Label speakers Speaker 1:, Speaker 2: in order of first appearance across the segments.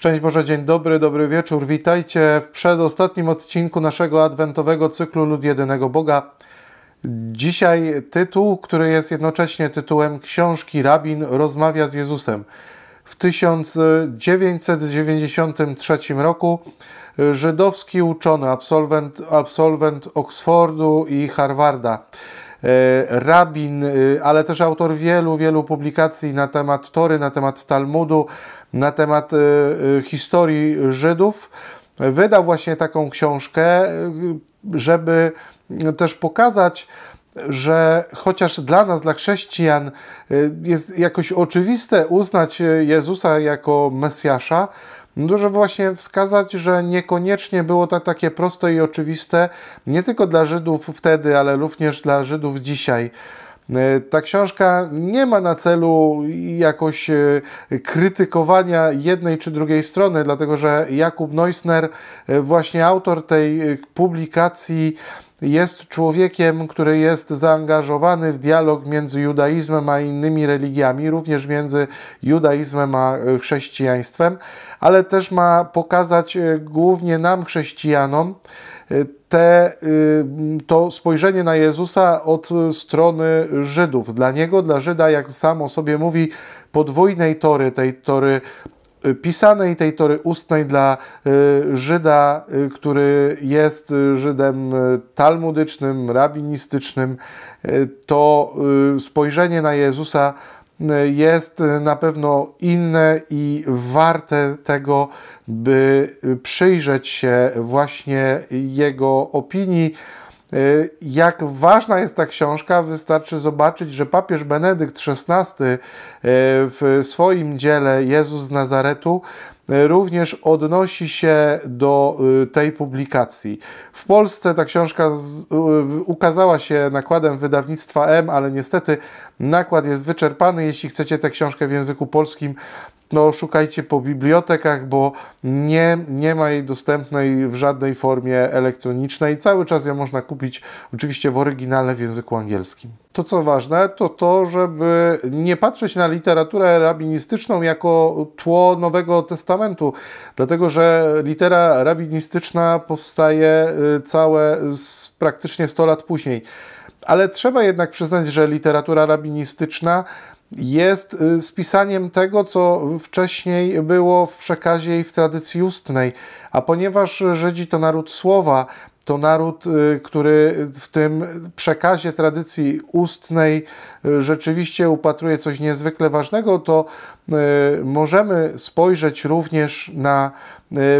Speaker 1: Szczęść Boże, dzień dobry, dobry wieczór. Witajcie w przedostatnim odcinku naszego adwentowego cyklu Lud Jedynego Boga. Dzisiaj tytuł, który jest jednocześnie tytułem książki Rabin rozmawia z Jezusem. W 1993 roku żydowski uczony, absolwent, absolwent Oxfordu i Harvarda, E, rabin, e, ale też autor wielu, wielu publikacji na temat Tory, na temat Talmudu, na temat e, historii Żydów. Wydał właśnie taką książkę, żeby też pokazać, że chociaż dla nas, dla chrześcijan, jest jakoś oczywiste uznać Jezusa jako Mesjasza, dużo właśnie wskazać, że niekoniecznie było to takie proste i oczywiste, nie tylko dla Żydów wtedy, ale również dla Żydów dzisiaj. E, ta książka nie ma na celu jakoś e, krytykowania jednej czy drugiej strony, dlatego że Jakub Neusner, e, właśnie autor tej publikacji, jest człowiekiem, który jest zaangażowany w dialog między judaizmem a innymi religiami, również między judaizmem a e, chrześcijaństwem, ale też ma pokazać e, głównie nam, chrześcijanom, e, te, y, to spojrzenie na Jezusa od strony Żydów. Dla niego, dla Żyda, jak sam o sobie mówi, podwójnej tory, tej tory pisanej, tej tory ustnej dla y, Żyda, y, który jest y, Żydem talmudycznym, rabinistycznym, to spojrzenie na Jezusa jest na pewno inne i warte tego, by przyjrzeć się właśnie jego opinii Y, jak ważna jest ta książka, wystarczy zobaczyć, że papież Benedykt XVI y, w swoim dziele Jezus z Nazaretu również odnosi się do y, tej publikacji. W Polsce ta książka y, ukazała się nakładem wydawnictwa M, ale niestety nakład jest wyczerpany. Jeśli chcecie tę książkę w języku polskim, no, szukajcie po bibliotekach, bo nie, nie ma jej dostępnej w żadnej formie elektronicznej. Cały czas ją można kupić oczywiście w oryginale w języku angielskim. To, co ważne, to to, żeby nie patrzeć na literaturę rabinistyczną jako tło Nowego Testamentu, dlatego że litera rabinistyczna powstaje y, całe praktycznie 100 lat później. Ale trzeba jednak przyznać, że literatura rabinistyczna jest y, spisaniem tego, co wcześniej było w przekazie i w tradycji ustnej. A ponieważ y, Żydzi to naród słowa, to naród, y, który w tym przekazie tradycji ustnej y, rzeczywiście upatruje coś niezwykle ważnego, to y, możemy spojrzeć również na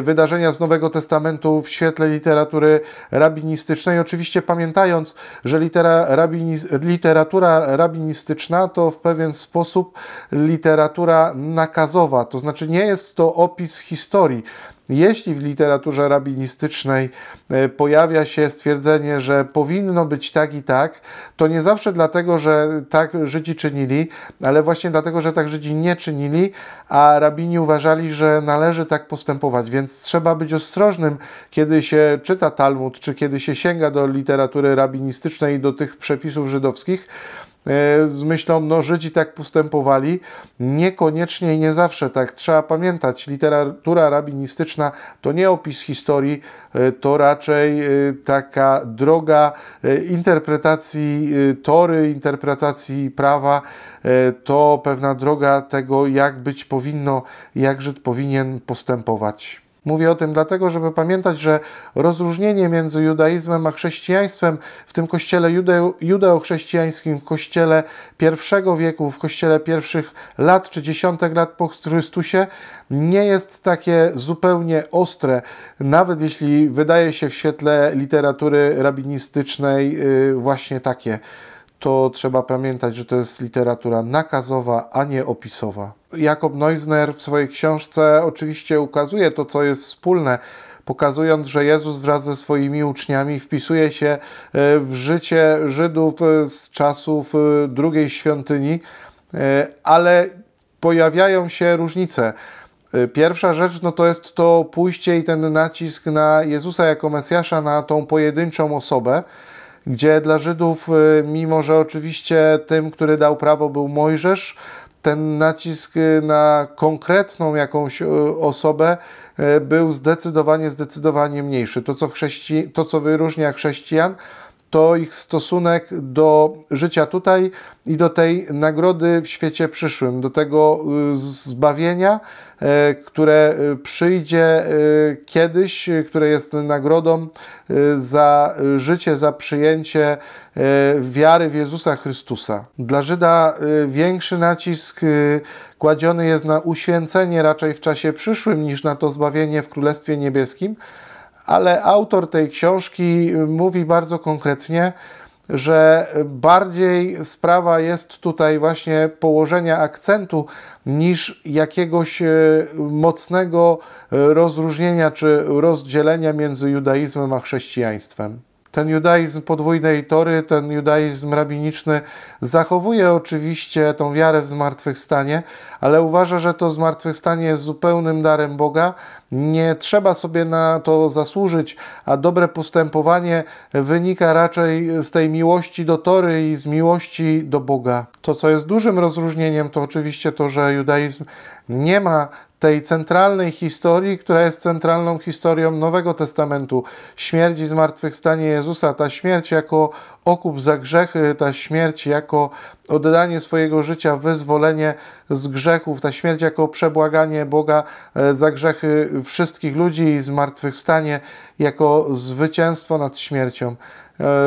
Speaker 1: wydarzenia z Nowego Testamentu w świetle literatury rabinistycznej. Oczywiście pamiętając, że litera, rabini, literatura rabinistyczna to w pewien sposób literatura nakazowa, to znaczy nie jest to opis historii. Jeśli w literaturze rabinistycznej e, pojawia się stwierdzenie, że powinno być tak i tak, to nie zawsze dlatego, że tak Żydzi czynili, ale właśnie dlatego, że tak Żydzi nie czynili, a rabini uważali, że należy tak postępować. Więc trzeba być ostrożnym, kiedy się czyta Talmud, czy kiedy się sięga do literatury rabinistycznej i do tych przepisów żydowskich, E, z myślą no Żydzi tak postępowali. Niekoniecznie nie zawsze tak. Trzeba pamiętać, literatura rabinistyczna to nie opis historii, e, to raczej e, taka droga interpretacji tory, interpretacji prawa, to pewna droga tego, jak być powinno, jak Żyd powinien postępować. Mówię o tym dlatego, żeby pamiętać, że rozróżnienie między judaizmem a chrześcijaństwem w tym kościele judeo judeochrześcijańskim, w kościele pierwszego wieku, w kościele pierwszych lat czy dziesiątek lat po Chrystusie, nie jest takie zupełnie ostre, nawet jeśli wydaje się w świetle literatury rabinistycznej y, właśnie takie to trzeba pamiętać, że to jest literatura nakazowa, a nie opisowa. Jakob Neusner w swojej książce oczywiście ukazuje to, co jest wspólne, pokazując, że Jezus wraz ze swoimi uczniami wpisuje się e, w życie Żydów e, z czasów e, drugiej świątyni, ale pojawiają się różnice. Pierwsza rzecz no to jest to pójście i ten nacisk na Jezusa jako Mesjasza, na tą pojedynczą osobę gdzie dla Żydów, y, mimo że oczywiście tym, który dał prawo był Mojżesz, ten nacisk y, na konkretną jakąś y, osobę był zdecydowanie, zdecydowanie mniejszy. To, co, w chrześci- to, co wyróżnia chrześcijan, to ich stosunek do życia tutaj i do tej nagrody w świecie przyszłym, do tego y, zbawienia, e, które y, przyjdzie y, kiedyś, które jest nagrodą za życie, za przyjęcie wiary w Jezusa Chrystusa. Dla Żyda większy nacisk kładziony jest na uświęcenie raczej w czasie przyszłym niż na to zbawienie w Królestwie Niebieskim ale autor tej książki y, mówi bardzo konkretnie, że bardziej sprawa jest tutaj właśnie położenia akcentu niż jakiegoś y, mocnego y, rozróżnienia czy rozdzielenia między judaizmem a chrześcijaństwem ten judaizm podwójnej tory, ten judaizm rabiniczny zachowuje oczywiście tą wiarę w zmartwychwstanie, ale uważa, że to zmartwychwstanie jest zupełnym darem Boga. Nie trzeba sobie na to zasłużyć, a dobre postępowanie wynika raczej z tej miłości do tory i z miłości do Boga. To, co jest dużym rozróżnieniem, to oczywiście to, że judaizm nie ma tej centralnej historii, która jest centralną historią Nowego Testamentu. Śmierć i zmartwychwstanie Jezusa, ta śmierć jako okup za grzechy, ta śmierć jako oddanie swojego życia, wyzwolenie z grzechów, ta śmierć jako przebłaganie Boga e, za grzechy wszystkich ludzi i zmartwychwstanie jako zwycięstwo nad śmiercią e,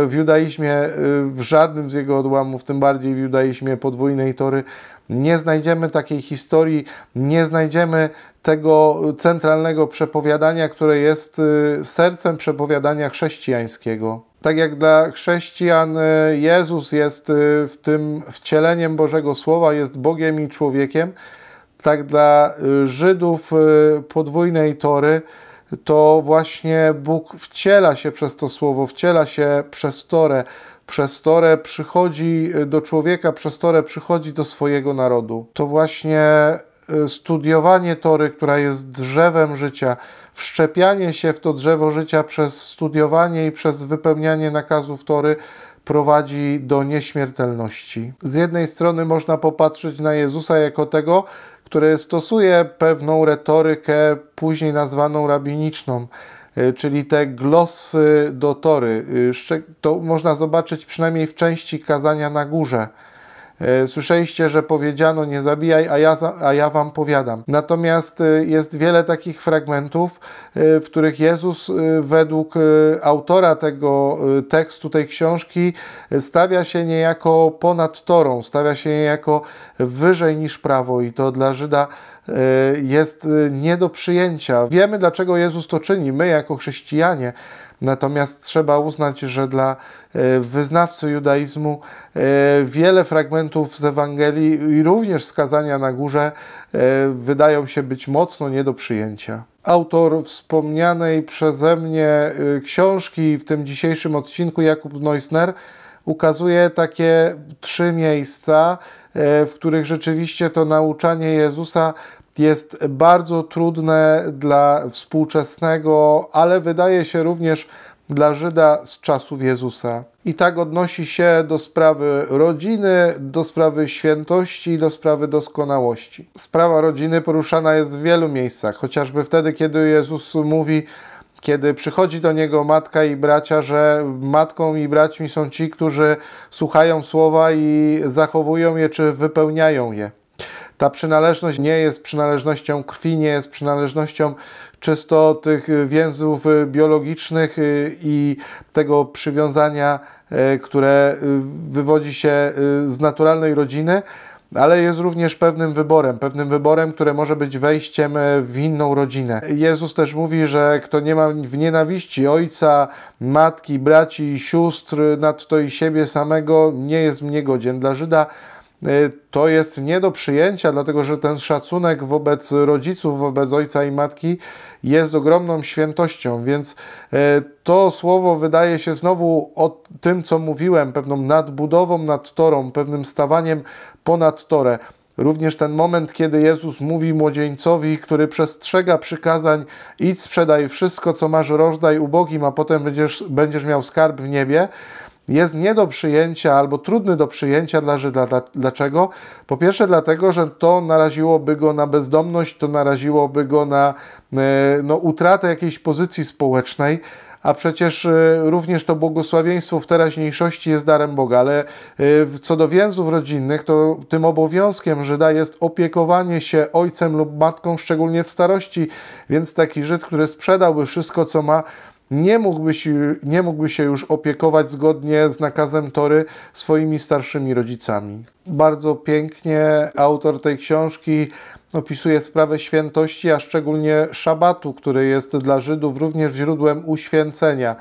Speaker 1: w judaizmie, e, w żadnym z jego odłamów, tym bardziej w judaizmie podwójnej tory, nie znajdziemy takiej historii, nie znajdziemy tego centralnego przepowiadania, które jest y, sercem przepowiadania chrześcijańskiego. Tak jak dla chrześcijan y, Jezus jest y, w tym wcieleniem Bożego Słowa, jest Bogiem i człowiekiem, tak dla Żydów podwójnej tory to właśnie Bóg wciela się przez to słowo, wciela się przez torę przez Torę przychodzi y, do człowieka, przez Torę przychodzi do swojego narodu. To właśnie y, studiowanie tory, która jest drzewem życia, wszczepianie się w to drzewo życia przez studiowanie i przez wypełnianie nakazów tory prowadzi do nieśmiertelności. Z jednej strony można popatrzeć na Jezusa jako tego, który stosuje pewną retorykę później nazwaną rabiniczną E, czyli te glosy do tory. E, to można zobaczyć przynajmniej w części kazania na górze. E, słyszeliście, że powiedziano nie zabijaj, a ja, a ja wam powiadam. Natomiast jest wiele takich fragmentów, w których Jezus według autora tego tekstu, tej książki stawia się niejako ponad torą, stawia się niejako wyżej niż prawo i to dla Żyda Y, jest y, nie do przyjęcia. Wiemy, dlaczego Jezus to czyni, my jako chrześcijanie, Natomiast trzeba uznać, że dla y, wyznawcy judaizmu wiele fragmentów z Ewangelii i również skazania na górze wydają się być mocno nie do przyjęcia. Autor wspomnianej przeze mnie książki w tym dzisiejszym odcinku, Jakub Neusner, ukazuje takie trzy miejsca, e, w których rzeczywiście to nauczanie Jezusa jest bardzo trudne dla współczesnego, ale wydaje się również dla Żyda z czasów Jezusa. I tak odnosi się do sprawy rodziny, do sprawy świętości, do sprawy doskonałości. Sprawa rodziny poruszana jest w wielu miejscach, chociażby wtedy, kiedy Jezus mówi, kiedy przychodzi do niego matka i bracia, że matką i braćmi są ci, którzy słuchają słowa i zachowują je czy wypełniają je. Ta przynależność nie jest przynależnością krwi, nie jest przynależnością czysto tych więzów biologicznych y, i tego przywiązania, y, które y, wywodzi się z naturalnej rodziny, ale jest również pewnym wyborem, pewnym wyborem, które może być wejściem e, w inną rodzinę. Jezus też mówi, że kto nie ma w nienawiści ojca, matki, braci i sióstr, to i siebie samego, nie jest mnie godzien. Dla Żyda e, to jest nie do przyjęcia, dlatego że ten szacunek wobec rodziców, wobec ojca i matki jest ogromną świętością, więc e, to słowo wydaje się znowu o tym, co mówiłem, pewną nadbudową nad torą, pewnym stawaniem ponad Torę. Również ten moment, kiedy Jezus mówi młodzieńcowi, który przestrzega przykazań, idź sprzedaj wszystko, co masz, rozdaj ubogim, a potem będziesz, będziesz miał skarb w niebie, jest nie do przyjęcia albo trudny do przyjęcia dla Żyda. Dlaczego? Po pierwsze, dlatego, że to naraziłoby go na bezdomność, to naraziłoby go na e, no, utratę jakiejś pozycji społecznej, a przecież y, również to błogosławieństwo w teraźniejszości jest darem Boga, ale y, co do więzów rodzinnych, to tym obowiązkiem Żyda jest opiekowanie się ojcem lub matką, szczególnie w starości, więc taki Żyd, który sprzedałby wszystko, co ma, nie mógłby, się, nie mógłby się już opiekować zgodnie z nakazem Tory swoimi starszymi rodzicami. Bardzo pięknie autor tej książki opisuje sprawę świętości, a szczególnie szabatu, który jest dla Żydów również źródłem uświęcenia.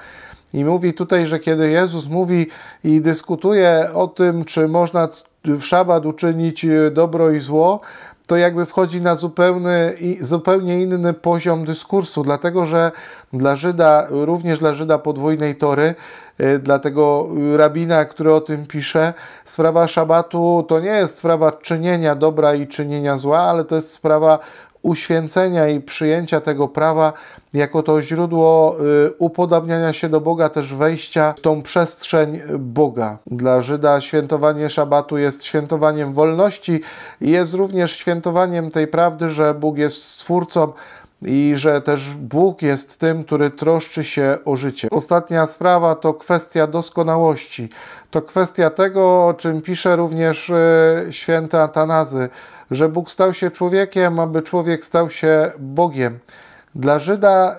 Speaker 1: I mówi tutaj, że kiedy Jezus mówi i dyskutuje o tym, czy można w szabat uczynić dobro i zło, to jakby wchodzi na zupełny, zupełnie inny poziom dyskursu, dlatego że dla Żyda, również dla Żyda podwójnej tory, y, dla tego rabina, który o tym pisze, sprawa szabatu to nie jest sprawa czynienia dobra i czynienia zła, ale to jest sprawa uświęcenia i przyjęcia tego prawa jako to źródło y, upodabniania się do Boga, też wejścia w tą przestrzeń Boga. Dla Żyda świętowanie szabatu jest świętowaniem wolności i jest również świętowaniem tej prawdy, że Bóg jest stwórcą i że też Bóg jest tym, który troszczy się o życie. Ostatnia sprawa to kwestia doskonałości. To kwestia tego, o czym pisze również e, święty Atanazy, że Bóg stał się człowiekiem, aby człowiek stał się Bogiem. Dla Żyda e,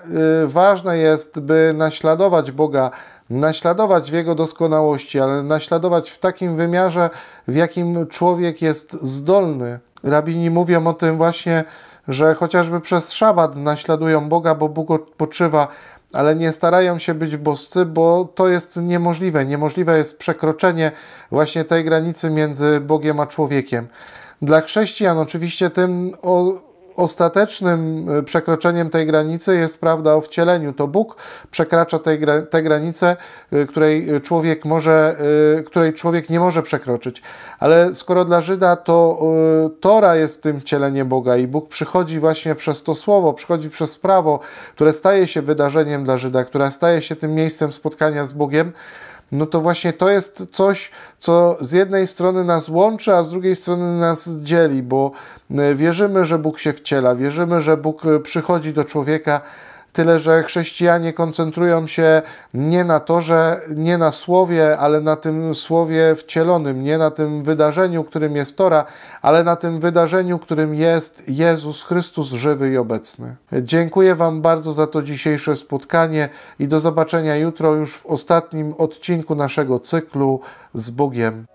Speaker 1: ważne jest, by naśladować Boga, naśladować w Jego doskonałości, ale naśladować w takim wymiarze, w jakim człowiek jest zdolny. Rabini mówią o tym właśnie, że chociażby przez szabat naśladują Boga, bo Bóg odpoczywa, ale nie starają się być boscy, bo to jest niemożliwe. Niemożliwe jest przekroczenie właśnie tej granicy między Bogiem a człowiekiem. Dla chrześcijan oczywiście tym o ostatecznym e, przekroczeniem tej granicy jest prawda o wcieleniu. To Bóg przekracza tę granicę, e, której e, człowiek, może, której człowiek nie może przekroczyć. Ale skoro dla Żyda to Tora jest tym wcieleniem Boga i Bóg przychodzi właśnie przez to słowo, przychodzi przez prawo, które staje się wydarzeniem dla Żyda, które staje się tym miejscem spotkania z Bogiem, no to właśnie to jest coś, co z jednej strony nas łączy, a z drugiej strony nas dzieli, bo e, wierzymy, że Bóg się wciela, wierzymy, że Bóg e, przychodzi do człowieka Tyle, że chrześcijanie koncentrują się nie na torze, nie na słowie, ale na tym słowie wcielonym, nie na tym wydarzeniu, którym jest Tora, ale na tym wydarzeniu, którym jest Jezus Chrystus żywy i obecny. Dziękuję Wam bardzo za to dzisiejsze spotkanie i do zobaczenia jutro już w ostatnim odcinku naszego cyklu z Bogiem.